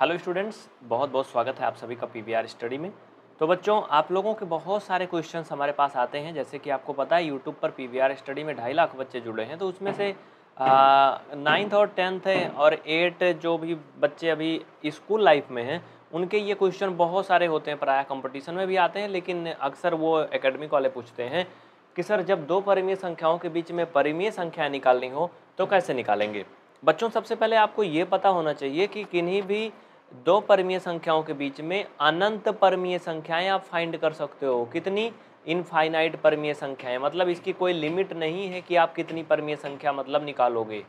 hello students बहुत बहुत स्वागत है आप सभी का पीवीआर स्टडी में तो बच्चों आप लोगों के बहुत सारे क्वेश्चन हमारे पास आते हैं जैसे कि आपको पता है यूट्यूब पर पीवीआर स्टडी में ढाई लाख बच्चे जुड़े हैं तो उसमें से नाइन्थ और टेंथ है और एट जो भी बच्चे अभी स्कूल लाइफ में हैं उनके ये क्वेश्चन बहुत सारे होते हैं प्राय कॉम्पिटिशन में भी आते हैं लेकिन अक्सर वो अकेडमिक वाले पूछते हैं कि सर जब दो परिमीय संख्याओं के बीच में परिमीय संख्या निकालनी हो तो कैसे निकालेंगे बच्चों सबसे पहले आपको ये पता होना चाहिए कि किन्हीं भी दो परमीय संख्याओं के बीच में अनंत परमीय संख्याएं आप फाइंड कर सकते हो कितनी इनफाइनाइट परमीय संख्याएं मतलब इसकी कोई लिमिट नहीं है कि आप कितनी परमीय संख्या मतलब निकालोगे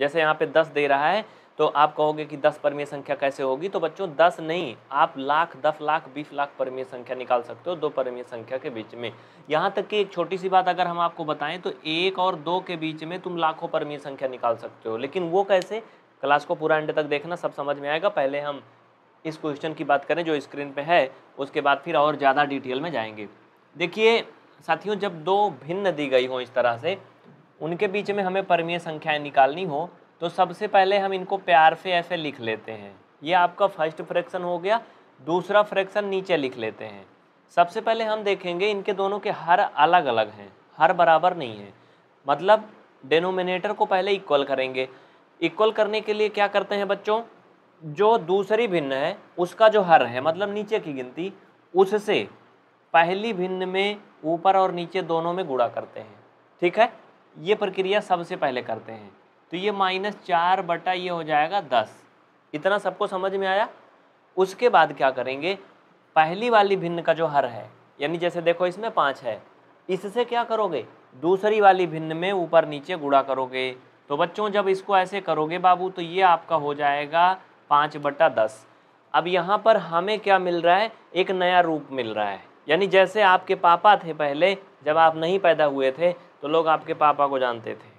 जैसे यहाँ पे दस दे रहा है तो आप कहोगे कि दस परमीय संख्या कैसे होगी तो बच्चों दस नहीं आप लाख दस लाख बीस लाख परमीय संख्या निकाल सकते हो दो परमीय संख्या के बीच में यहाँ तक कि एक छोटी सी बात अगर हम आपको बताएं तो एक और दो के बीच में तुम लाखों परमीय संख्या निकाल सकते हो लेकिन वो कैसे क्लास को पूरा एंड तक देखना सब समझ में आएगा पहले हम इस क्वेश्चन की बात करें जो स्क्रीन पे है उसके बाद फिर और ज़्यादा डिटेल में जाएंगे देखिए साथियों जब दो भिन्न दी गई हो इस तरह से उनके बीच में हमें परमीय संख्याएं निकालनी हो तो सबसे पहले हम इनको प्यार से ऐसे लिख लेते हैं ये आपका फर्स्ट फ्रैक्शन हो गया दूसरा फ्रैक्शन नीचे लिख लेते हैं सबसे पहले हम देखेंगे इनके दोनों के हर अलग अलग हैं हर बराबर नहीं है मतलब डेनोमिनेटर को पहले इक्वल करेंगे इक्वल करने के लिए क्या करते हैं बच्चों जो दूसरी भिन्न है उसका जो हर है मतलब नीचे की गिनती उससे पहली भिन्न में ऊपर और नीचे दोनों में गुड़ा करते हैं ठीक है ये प्रक्रिया सबसे पहले करते हैं तो ये माइनस चार बटा ये हो जाएगा दस इतना सबको समझ में आया उसके बाद क्या करेंगे पहली वाली भिन्न का जो हर है यानी जैसे देखो इसमें पाँच है इससे क्या करोगे दूसरी वाली भिन्न में ऊपर नीचे गुड़ा करोगे तो बच्चों जब इसको ऐसे करोगे बाबू तो ये आपका हो जाएगा पाँच बटा दस अब यहाँ पर हमें क्या मिल रहा है एक नया रूप मिल रहा है यानी जैसे आपके पापा थे पहले जब आप नहीं पैदा हुए थे तो लोग आपके पापा को जानते थे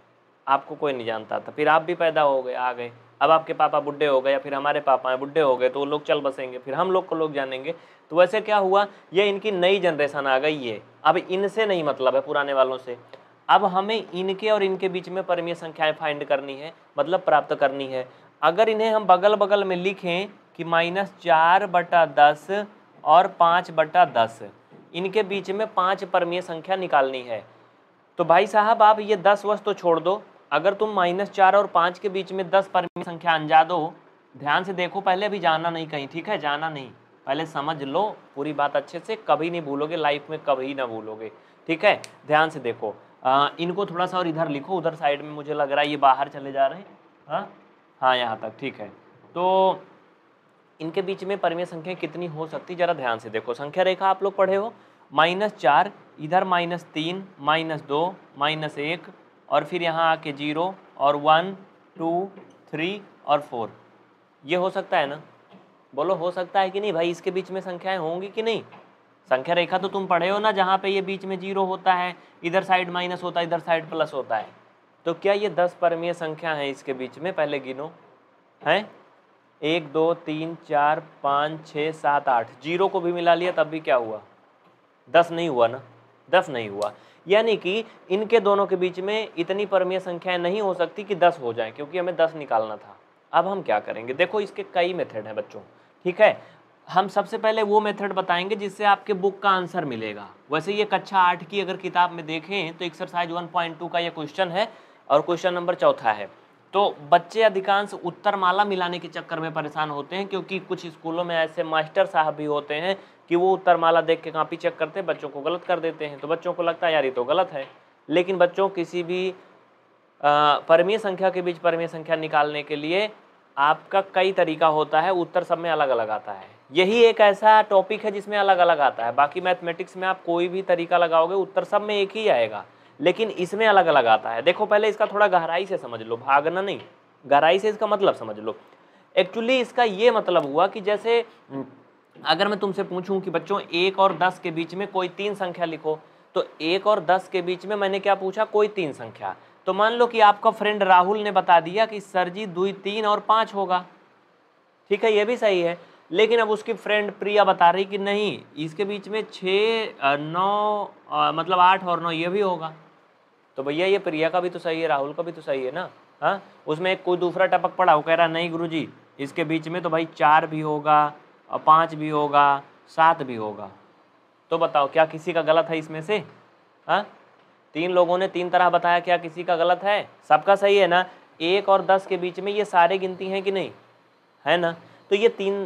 आपको कोई नहीं जानता था फिर आप भी पैदा हो गए आ गए अब आपके पापा बुढ़े हो गए या फिर हमारे पापा हैं बुढ़े हो गए तो वो लोग चल बसेंगे फिर हम लोग को लोग जानेंगे तो वैसे क्या हुआ ये इनकी नई जनरेशन आ गई है अब इनसे नहीं मतलब है पुराने वालों से अब हमें इनके और इनके बीच में परमीय संख्याएं फाइंड करनी है मतलब प्राप्त करनी है अगर इन्हें हम बगल बगल में लिखें कि माइनस चार बटा दस और पाँच बटा दस इनके बीच में पाँच परमीय संख्या निकालनी है तो भाई साहब आप ये दस वस्तु तो छोड़ दो अगर तुम माइनस चार और पाँच के बीच में दस परमीय संख्या अंजा दो ध्यान से देखो पहले अभी जाना नहीं कहीं ठीक है जाना नहीं पहले समझ लो पूरी बात अच्छे से कभी नहीं भूलोगे लाइफ में कभी ना भूलोगे ठीक है ध्यान से देखो आ, इनको थोड़ा सा और इधर लिखो उधर साइड में मुझे लग रहा है ये बाहर चले जा रहे हैं हाँ हाँ यहाँ तक ठीक है तो इनके बीच में परिमेय संख्या कितनी हो सकती ज़रा ध्यान से देखो संख्या रेखा आप लोग पढ़े हो माइनस चार इधर माइनस तीन माइनस दो माइनस एक और फिर यहाँ आके जीरो और वन टू थ्री और फोर ये हो सकता है ना बोलो हो सकता है कि नहीं भाई इसके बीच में संख्याएं होंगी कि नहीं संख्या रेखा तो तुम पढ़े हो ना जहाँ पे ये बीच में जीरो होता है इधर साइड माइनस होता है इधर साइड प्लस होता है तो क्या ये दस परमीय संख्या है इसके बीच में पहले गिनो हैं एक दो तीन चार पाँच छः सात आठ जीरो को भी मिला लिया तब भी क्या हुआ दस नहीं हुआ ना दस नहीं हुआ यानी कि इनके दोनों के बीच में इतनी परमीय संख्याएं नहीं हो सकती कि दस हो जाए क्योंकि हमें दस निकालना था अब हम क्या करेंगे देखो इसके कई मेथड हैं बच्चों ठीक है हम सबसे पहले वो मेथड बताएंगे जिससे आपके बुक का आंसर मिलेगा वैसे ये कक्षा आठ की अगर किताब में देखें तो एक्सरसाइज वन पॉइंट टू का ये क्वेश्चन है और क्वेश्चन नंबर चौथा है तो बच्चे अधिकांश उत्तर माला मिलाने के चक्कर में परेशान होते हैं क्योंकि कुछ स्कूलों में ऐसे मास्टर साहब भी होते हैं कि वो उत्तर माला देख के कापी चेक करते हैं बच्चों को गलत कर देते हैं तो बच्चों को लगता है यार ये तो गलत है लेकिन बच्चों किसी भी परमीय संख्या के बीच परमीय संख्या निकालने के लिए आपका कई तरीका होता है उत्तर सब में अलग अलग आता है यही एक ऐसा टॉपिक है जिसमें अलग अलग आता है बाकी मैथमेटिक्स में आप कोई भी तरीका लगाओगे उत्तर सब में एक ही आएगा लेकिन इसमें अलग अलग आता है देखो पहले इसका थोड़ा गहराई से समझ लो भागना नहीं गहराई से इसका मतलब समझ लो एक्चुअली इसका ये मतलब हुआ कि जैसे अगर मैं तुमसे पूछूं कि बच्चों एक और दस के बीच में कोई तीन संख्या लिखो तो एक और दस के बीच में मैंने क्या पूछा कोई तीन संख्या तो मान लो कि आपका फ्रेंड राहुल ने बता दिया कि सर जी दुई तीन और पाँच होगा ठीक है ये भी सही है लेकिन अब उसकी फ्रेंड प्रिया बता रही कि नहीं इसके बीच में छः नौ आ, मतलब आठ और नौ ये भी होगा तो भैया ये प्रिया का भी तो सही है राहुल का भी तो सही है ना हाँ उसमें एक कोई दूसरा टपक पड़ा वो कह रहा नहीं गुरु जी इसके बीच में तो भाई चार भी होगा पाँच भी होगा सात भी होगा तो बताओ क्या किसी का गलत है इसमें से हाँ तीन लोगों ने तीन तरह बताया क्या किसी का गलत है सबका सही है ना एक और दस के बीच में ये सारे गिनती हैं कि नहीं है ना तो ये तीन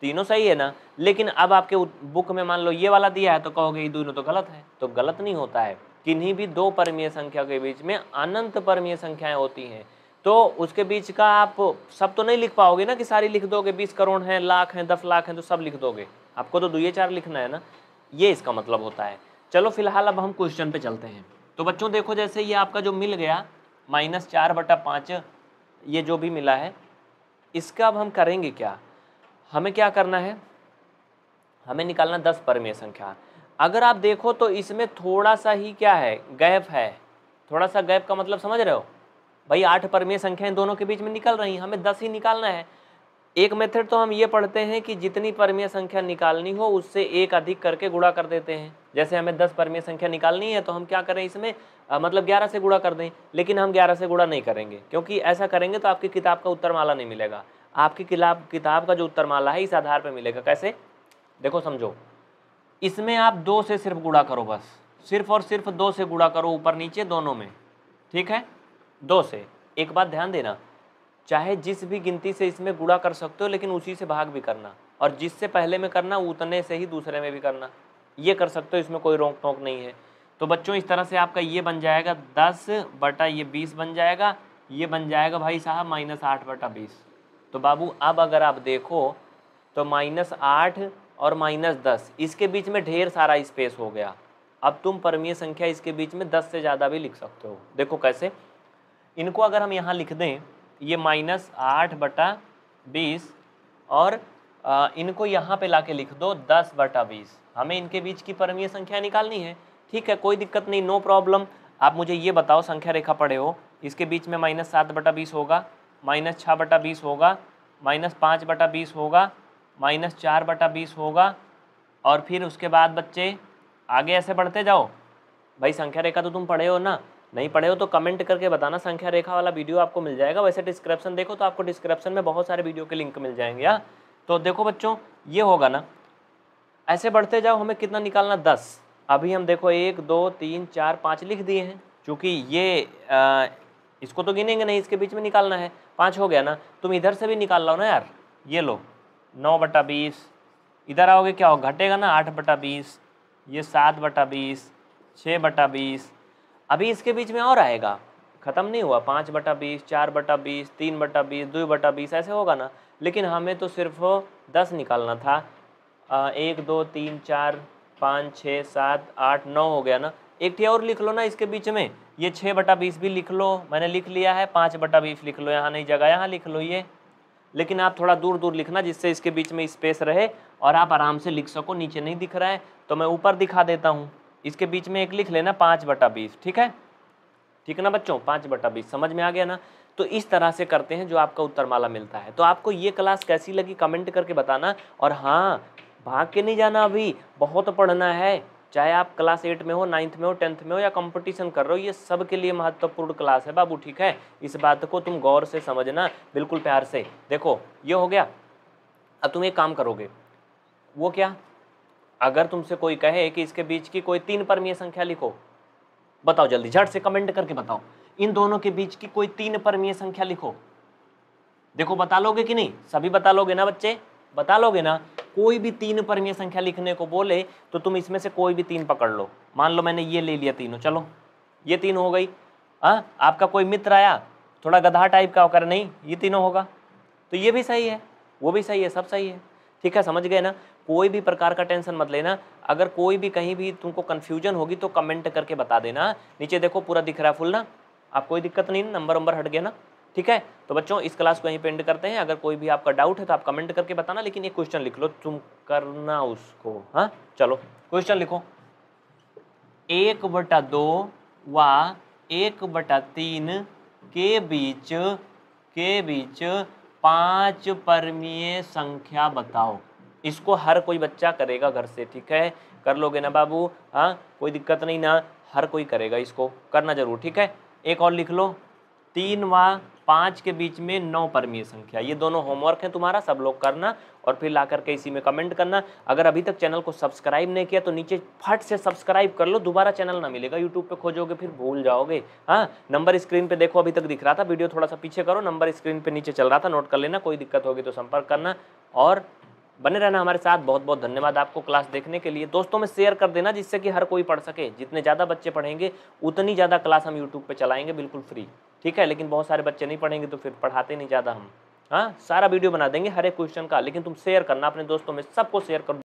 तीनों सही है ना लेकिन अब आपके बुक में मान लो ये वाला दिया है तो कहोगे ये दोनों तो गलत है तो गलत नहीं होता है किन्हीं भी दो परमीय संख्या के बीच में अनंत परमीय संख्याएं होती हैं तो उसके बीच का आप सब तो नहीं लिख पाओगे ना कि सारी लिख दोगे बीस करोड़ हैं लाख हैं दस लाख हैं तो सब लिख दोगे आपको तो दो ये चार लिखना है ना ये इसका मतलब होता है चलो फिलहाल अब हम क्वेश्चन पे चलते हैं तो बच्चों देखो जैसे ये आपका जो मिल गया माइनस चार बटा पाँच ये जो भी मिला है इसका अब हम करेंगे क्या हमें क्या करना है हमें निकालना दस परमीय संख्या अगर आप देखो तो इसमें थोड़ा सा ही क्या है गैप है थोड़ा सा गैप का मतलब समझ रहे हो भाई आठ परमीय संख्याएं दोनों के बीच में निकल रही हैं हमें दस ही निकालना है एक मेथड तो हम ये पढ़ते हैं कि जितनी परमीय संख्या निकालनी हो उससे एक अधिक करके गुणा कर देते हैं जैसे हमें दस परमीय संख्या निकालनी है तो हम क्या करें इसमें आ, मतलब ग्यारह से गुणा कर दें लेकिन हम ग्यारह से गुणा नहीं करेंगे क्योंकि ऐसा करेंगे तो आपकी किताब का उत्तरमाला नहीं मिलेगा आपकी किताब किताब का जो उत्तरमाला है इस आधार पर मिलेगा कैसे देखो समझो इसमें आप दो से सिर्फ गुड़ा करो बस सिर्फ और सिर्फ दो से गुड़ा करो ऊपर नीचे दोनों में ठीक है दो से एक बात ध्यान देना चाहे जिस भी गिनती से इसमें गुड़ा कर सकते हो लेकिन उसी से भाग भी करना और जिससे पहले में करना उतने से ही दूसरे में भी करना ये कर सकते हो इसमें कोई रोक टोंक नहीं है तो बच्चों इस तरह से आपका ये बन जाएगा दस बटा ये बीस बन जाएगा ये बन जाएगा भाई साहब माइनस आठ बटा बीस तो बाबू अब अगर आप देखो तो माइनस आठ और माइनस दस इसके बीच में ढेर सारा स्पेस हो गया अब तुम परमीय संख्या इसके बीच में दस से ज़्यादा भी लिख सकते हो देखो कैसे इनको अगर हम यहाँ लिख दें ये माइनस आठ बटा बीस और आ, इनको यहाँ पे लाके लिख दो दस बटा बीस हमें इनके बीच की परमीय संख्या निकालनी है ठीक है कोई दिक्कत नहीं नो प्रॉब्लम आप मुझे ये बताओ संख्या रेखा पड़े हो इसके बीच में माइनस सात बटा बीस होगा माइनस छः बटा बीस होगा माइनस पाँच बटा बीस होगा माइनस चार बटा बीस होगा और फिर उसके बाद बच्चे आगे ऐसे बढ़ते जाओ भाई संख्या रेखा तो तुम पढ़े हो ना नहीं पढ़े हो तो कमेंट करके बताना संख्या रेखा वाला वीडियो आपको मिल जाएगा वैसे डिस्क्रिप्शन देखो तो आपको डिस्क्रिप्शन में बहुत सारे वीडियो के लिंक मिल जाएंगे यार तो देखो बच्चों ये होगा ना ऐसे बढ़ते जाओ हमें कितना निकालना दस अभी हम देखो एक दो तीन चार पाँच लिख दिए हैं चूँकि ये आ, इसको तो गिनेंगे नहीं इसके बीच में निकालना है पाँच हो गया ना तुम इधर से भी निकाल लो ना यार ये लो नौ बटा बीस इधर आओगे क्या हो घटेगा ना आठ बटा बीस ये सात बटा बीस छः बटा बीस अभी इसके बीच में और आएगा ख़त्म नहीं हुआ पाँच बटा बीस चार बटा बीस तीन बटा बीस दो बटा बीस ऐसे होगा ना लेकिन हमें तो सिर्फ दस निकालना था आ, एक दो तीन चार पाँच छः सात आठ नौ हो गया ना एक ठीक और लिख लो ना इसके बीच में ये छः बटा बीस भी लिख लो मैंने लिख लिया है पाँच बटा बीस लिख लो यहाँ नहीं जगह यहाँ लिख लो ये लेकिन आप थोड़ा दूर दूर लिखना जिससे इसके बीच में स्पेस रहे और आप आराम से लिख सको नीचे नहीं दिख रहा है तो मैं ऊपर दिखा देता हूँ इसके बीच में एक लिख लेना पाँच बटा बीस ठीक है ठीक है ना बच्चों पाँच बटा बीस समझ में आ गया ना तो इस तरह से करते हैं जो आपका उत्तरमाला मिलता है तो आपको ये क्लास कैसी लगी कमेंट करके बताना और हाँ भाग के नहीं जाना अभी बहुत पढ़ना है चाहे आप क्लास एट में हो नाइन्थ में हो टेंथ में हो या कंपटीशन कर रहे हो ये सब के लिए महत्वपूर्ण क्लास है बाबू ठीक है इस बात को तुम गौर से समझना बिल्कुल प्यार से देखो ये हो गया अब तुम एक काम करोगे वो क्या अगर तुमसे कोई कहे कि इसके बीच की कोई तीन परमीय संख्या लिखो बताओ जल्दी झट से कमेंट करके बताओ इन दोनों के बीच की कोई तीन परमीय संख्या लिखो देखो बता लोगे कि नहीं सभी बता लोगे ना बच्चे बता लोगे ना कोई भी तीन परमीय संख्या लिखने को बोले तो तुम इसमें से कोई भी तीन पकड़ लो मान लो मैंने ये ले लिया तीनों चलो ये तीन हो गई आ, हाँ, आपका कोई मित्र आया थोड़ा गधा टाइप का होकर नहीं ये तीनों होगा तो ये भी सही है वो भी सही है सब सही है ठीक है समझ गए ना कोई भी प्रकार का टेंशन मत लेना अगर कोई भी कहीं भी तुमको कन्फ्यूजन होगी तो कमेंट करके बता देना नीचे देखो पूरा दिख रहा है फुल ना आप कोई दिक्कत नहीं नंबर वंबर हट गया ना ठीक है तो बच्चों इस क्लास को यहीं पेंड करते हैं अगर कोई भी आपका डाउट है तो आप कमेंट करके बताना लेकिन एक क्वेश्चन लिख लो तुम करना उसको हाँ चलो क्वेश्चन लिखो एक बटा दो व एक बटा तीन के बीच के बीच पांच परमीय संख्या बताओ इसको हर कोई बच्चा करेगा घर से ठीक है कर लोगे ना बाबू हाँ कोई दिक्कत नहीं ना हर कोई करेगा इसको करना जरूर ठीक है एक और लिख लो तीन व पाँच के बीच में नौ परमीय संख्या ये दोनों होमवर्क है तुम्हारा सब लोग करना और फिर ला करके इसी में कमेंट करना अगर अभी तक चैनल को सब्सक्राइब नहीं किया तो नीचे फट से सब्सक्राइब कर लो दोबारा चैनल ना मिलेगा यूट्यूब पे खोजोगे फिर भूल जाओगे हाँ नंबर स्क्रीन पे देखो अभी तक दिख रहा था वीडियो थोड़ा सा पीछे करो नंबर स्क्रीन पर नीचे चल रहा था नोट कर लेना कोई दिक्कत होगी तो संपर्क करना और बने रहना हमारे साथ बहुत बहुत धन्यवाद आपको क्लास देखने के लिए दोस्तों में शेयर कर देना जिससे कि हर कोई पढ़ सके जितने ज़्यादा बच्चे पढ़ेंगे उतनी ज़्यादा क्लास हम यूट्यूब पर चलाएंगे बिल्कुल फ्री ठीक है लेकिन बहुत सारे बच्चे नहीं पढ़ेंगे तो फिर पढ़ाते नहीं ज़्यादा हम हाँ सारा वीडियो बना देंगे हर एक क्वेश्चन का लेकिन तुम शेयर करना अपने दोस्तों में सबको शेयर कर